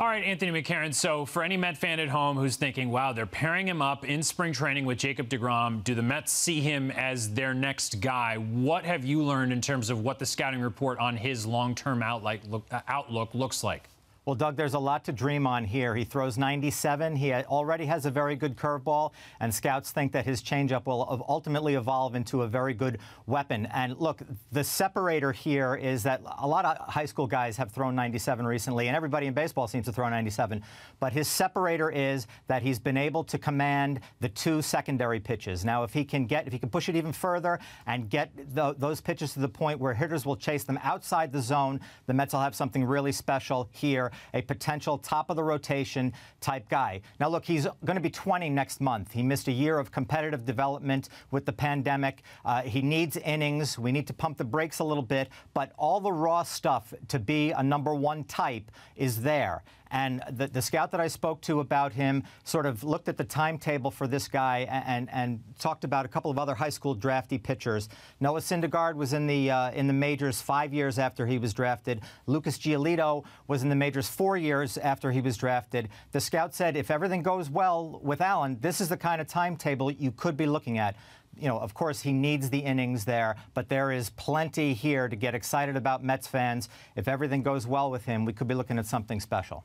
All right, Anthony McCarron. So, for any Met fan at home who's thinking, wow, they're pairing him up in spring training with Jacob DeGrom, do the Mets see him as their next guy? What have you learned in terms of what the scouting report on his long term outlook, uh, outlook looks like? Well, Doug, there's a lot to dream on here. He throws 97. He already has a very good curveball, and scouts think that his changeup will ultimately evolve into a very good weapon. And look, the separator here is that a lot of high school guys have thrown 97 recently, and everybody in baseball seems to throw 97. But his separator is that he's been able to command the two secondary pitches. Now, if he can get, if he can push it even further and get the, those pitches to the point where hitters will chase them outside the zone, the Mets will have something really special here a potential top of the rotation type guy. Now, look, he's going to be 20 next month. He missed a year of competitive development with the pandemic. Uh, he needs innings. We need to pump the brakes a little bit, but all the raw stuff to be a number one type is there. And the, the, scout that I spoke to about him sort of looked at the timetable for this guy and, and, and talked about a couple of other high school drafty pitchers. Noah Syndergaard was in the uh, in the majors five years after he was drafted. Lucas Giolito was in the majors four years after he was drafted. The scout said, if everything goes well with Allen, this is the kind of timetable you could be looking at. You know, of course, he needs the innings there, but there is plenty here to get excited about Mets fans. If everything goes well with him, we could be looking at something special.